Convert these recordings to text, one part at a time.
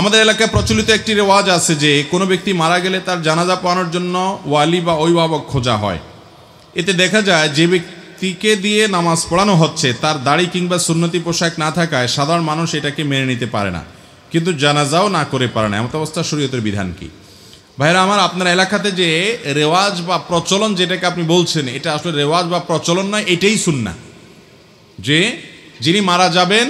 আমাদের এলাকায় প্রচলিত একটি রেওয়াজ আছে যে কোনো ব্যক্তি মারা গেলে তার জানাজা পাওয়ানোর জন্য ওয়ালি বা অভিভাবক খোঁজা হয় এতে দেখা যায় যে ব্যক্তিকে দিয়ে নামাজ পড়ানো হচ্ছে তার দাড়ি কিংবা সুন্নতি পোশাক না থাকায় সাধারণ মানুষ এটাকে মেনে নিতে পারে না কিন্তু জানাজাও না করে পারে না এমত অবস্থা শরীয়তের বিধান কি ভাইরা আমার আপনার এলাকাতে যে রেওয়াজ বা প্রচলন যেটাকে আপনি বলছেন এটা আসলে রেওয়াজ বা প্রচলন নয় এটাই শুননা যে যিনি মারা যাবেন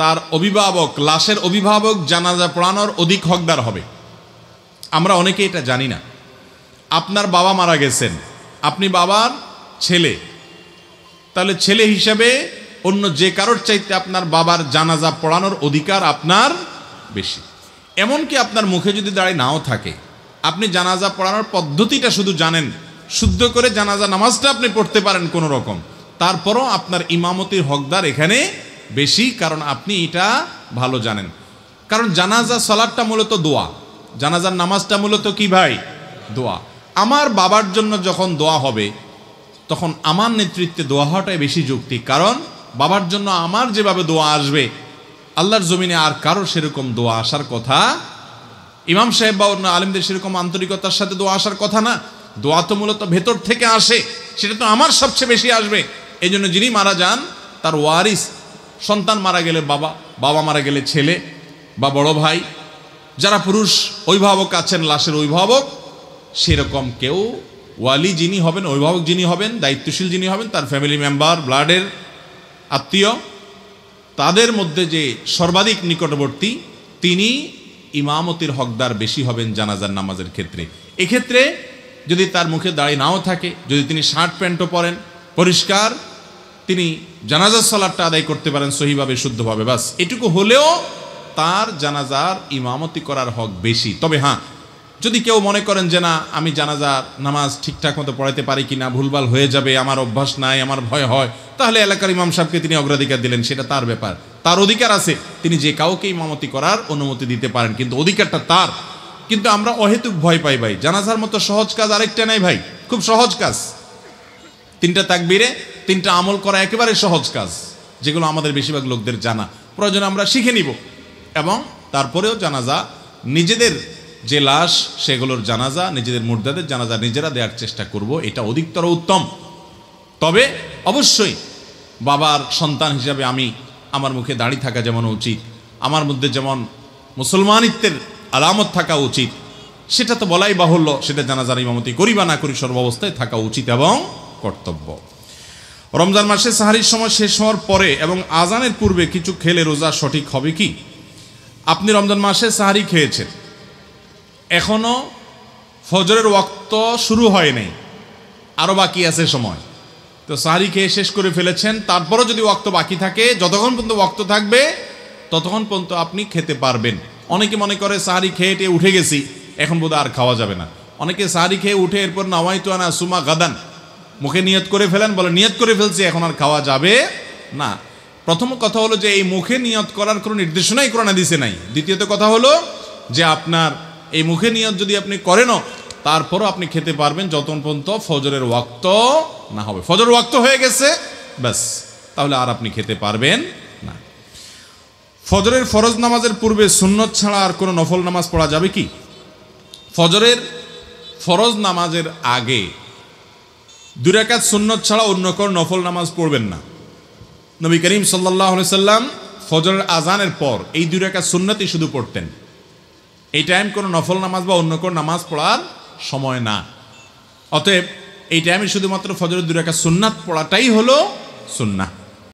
তার অভিভাবক লাশের অভিভাবক জানাজা পড়ানোর অধিক হকদার হবে আমরা অনেকে এটা জানি না আপনার বাবা মারা গেছেন আপনি বাবার ছেলে তাহলে ছেলে হিসাবে অন্য যে কারোর চাইতে আপনার বাবার জানাজা পড়ানোর অধিকার আপনার বেশি এমনকি আপনার মুখে যদি দাঁড়িয়ে নাও থাকে আপনি জানাজা পড়ানোর পদ্ধতিটা শুধু জানেন শুদ্ধ করে জানাজা নামাজটা আপনি পড়তে পারেন কোনো রকম তারপরও আপনার ইমামতির হকদার এখানে বেশি কারণ আপনি এটা ভালো জানেন কারণ জানাজা সলাদটা মূলত দোয়া জানাজার নামাজটা মূলত কি ভাই দোয়া আমার বাবার জন্য যখন দোয়া হবে তখন আমার নেতৃত্বে দোয়া হওয়াটাই বেশি যুক্তি কারণ বাবার জন্য আমার যেভাবে দোয়া আসবে আল্লাহর জমিনে আর কারো সেরকম দোয়া আসার কথা ইমাম সাহেব বা অন্য আলিমদের সেরকম আন্তরিকতার সাথে দোয়া আসার কথা না দোয়া তো মূলত ভেতর থেকে আসে সেটা তো আমার সবচেয়ে বেশি আসবে এই জন্য যিনি মারা যান তার ওয়ারিস সন্তান মারা গেলে বাবা বাবা মারা গেলে ছেলে বা বড় ভাই যারা পুরুষ অভিভাবক আছেন লাশের অভিভাবক সেরকম কেউ ওয়ালি যিনি হবেন অভিভাবক যিনি হবেন দায়িত্বশীল যিনি হবেন তার ফ্যামিলি মেম্বার ব্লাডের আত্মীয় তাদের মধ্যে যে সর্বাধিক নিকটবর্তী তিনি ইমামতির হকদার বেশি হবেন জানাজার নামাজের ক্ষেত্রে এক্ষেত্রে যদি তার মুখে দাঁড়িয়ে নাও থাকে যদি তিনি শার্ট প্যান্টও পরেন পরিষ্কার তিনি জানাজার সালাদটা আদায় করতে পারেন সহিভাবে শুদ্ধভাবে বাস এটুকু হলেও তার জানাজার ইমামতি করার হক বেশি তবে হ্যাঁ যদি কেউ মনে করেন যে না আমি জানাজার নামাজ ঠিকঠাক মতো পড়াইতে পারি কি না ভুলভাল হয়ে যাবে আমার অভ্যাস নাই আমার ভয় হয় তাহলে এলাকার ইমাম সাহেবকে তিনি অগ্রাধিকার দিলেন সেটা তার ব্যাপার তার অধিকার আছে তিনি যে কাউকে ইমামতি করার অনুমতি দিতে পারেন কিন্তু অধিকারটা তার কিন্তু আমরা অহেতুক ভয় পাই ভাই জানাজার মতো সহজ কাজ আরেকটা নাই ভাই খুব সহজ কাজ তিনটা তাকবিরে তিনটা আমল করা একেবারে সহজ কাজ যেগুলো আমাদের বেশিরভাগ লোকদের জানা প্রয়োজন আমরা শিখে নিব এবং তারপরেও জানাজা নিজেদের যে লাশ সেগুলোর জানাজা নিজেদের মুর্দাদের জানাজা নিজেরা দেওয়ার চেষ্টা করব এটা অধিকতর উত্তম তবে অবশ্যই বাবার সন্তান হিসাবে আমি আমার মুখে দাঁড়িয়ে থাকা যেমন উচিত আমার মধ্যে যেমন মুসলমানিত্বের আলামত থাকা উচিত সেটা তো বলাই বাহুল্য সেটা জানাজার ইমামতি করি বা না করি সর্বাবস্থায় থাকা উচিত এবং কর্তব্য রমজান মাসে সাহারির সময় শেষ হওয়ার পরে এবং আজানের পূর্বে কিছু খেলে রোজা সঠিক হবে কি আপনি রমজান মাসে সাহারি খেয়েছেন এখনও ফজরের ওয়াক্ত শুরু হয় নাই আরও বাকি আছে সময় তো সাহারি খেয়ে শেষ করে ফেলেছেন তারপরও যদি ওয়াক্ত বাকি থাকে যতক্ষণ পর্যন্ত ওয়াক্ত থাকবে ততক্ষণ পর্যন্ত আপনি খেতে পারবেন অনেকে মনে করে সাহারি খেয়ে টেয়ে উঠে গেছি এখন বোধহয় আর খাওয়া যাবে না অনেকে সাহারি খেয়ে উঠে এরপর নাওয়াই তো আনা সুমা গাদান মুখে নিয়ত করে ফেলেন বলে নিয়ত করে ফেলছি এখন আর খাওয়া যাবে না প্রথম কথা হলো যে এই মুখে নিয়ত করার কোনো নির্দেশনাই করোনা দিছে নাই দ্বিতীয়ত কথা হলো যে আপনার এই মুখে নিয়ত যদি আপনি করেনও তারপরও আপনি খেতে পারবেন যতক্ষণ পর্যন্ত ফজরের ওয়াক্ত না হবে ফজর ওয়াক্ত হয়ে গেছে ব্যাস তাহলে আর আপনি খেতে পারবেন না ফজরের ফরজ নামাজের পূর্বে সুন্নত ছাড়া আর কোনো নফল নামাজ পড়া যাবে কি ফজরের ফরজ নামাজের আগে দুরাকাত সুন্নত ছাড়া অন্য কোনো নফল নামাজ পড়বেন না নবী করিম সাল্লাহ সাল্লাম ফজরের আজানের পর এই দুরাকাত সুন্নতই শুধু পড়তেন এই টাইম কোনো নফল নামাজ বা অন্য কোনো নামাজ পড়ার সময় না অতএব এই টাইমে শুধুমাত্র ফজরের দুরাকাত সুন্নাত পড়াটাই হলো সুন্না